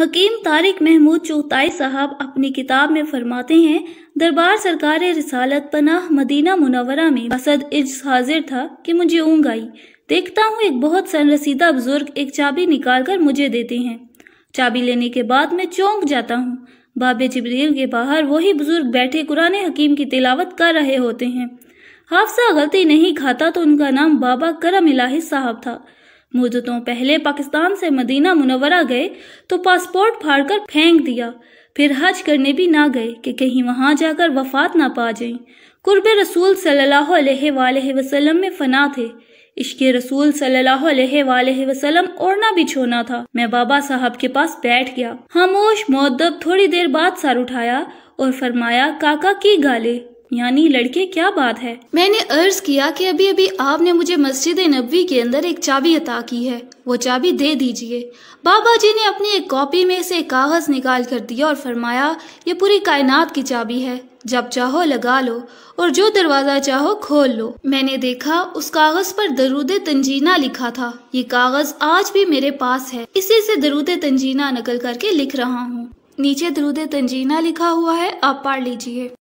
हकीम तारिक महमूद चौथाई साहब अपनी किताब में फरमाते हैं दरबार सरकार रिसालत पनाह मदीना मुनवरा में असद इज हाजिर था कि मुझे ऊँग आई देखता हूँ एक बहुत सनरसीदा बुजुर्ग एक चाबी निकाल कर मुझे देते हैं चाबी लेने के बाद मैं चौंक जाता हूँ बाबे जबरील के बाहर वही बुजुर्ग बैठे कुरान हकीम की तिलावत कर रहे होते हैं हाफसा गलती नहीं खाता तो उनका नाम बाबा करम इलाही साहब था मुद्दतों पहले पाकिस्तान से मदीना मुनवरा गए तो पासपोर्ट फाड़कर फेंक दिया फिर हज करने भी ना गए कि कहीं वहां जाकर वफात ना पा जाए कुर्ब रसूल सल्लाम में फना थे इश्क रसूल सल्लाम ओढ़ना भी छोना था मैं बाबा साहब के पास बैठ गया खामोश मोदब थोड़ी देर बाद सर उठाया और फरमाया काका की गाले यानी लड़के क्या बात है मैंने अर्ज किया कि अभी अभी आपने मुझे मस्जिद नबी के अंदर एक चाबी अता की है वो चाबी दे दीजिए बाबा जी ने अपनी एक कॉपी में से कागज निकाल कर दिया और फरमाया ये पूरी कायनात की चाबी है जब चाहो लगा लो और जो दरवाज़ा चाहो खोल लो मैंने देखा उस कागज़ पर दरूद तंजीना लिखा था ये कागज़ आज भी मेरे पास है इसी से दरूद तंजीना नकल करके लिख रहा हूँ नीचे दरूद तंजीना लिखा हुआ है आप पढ़ लीजिए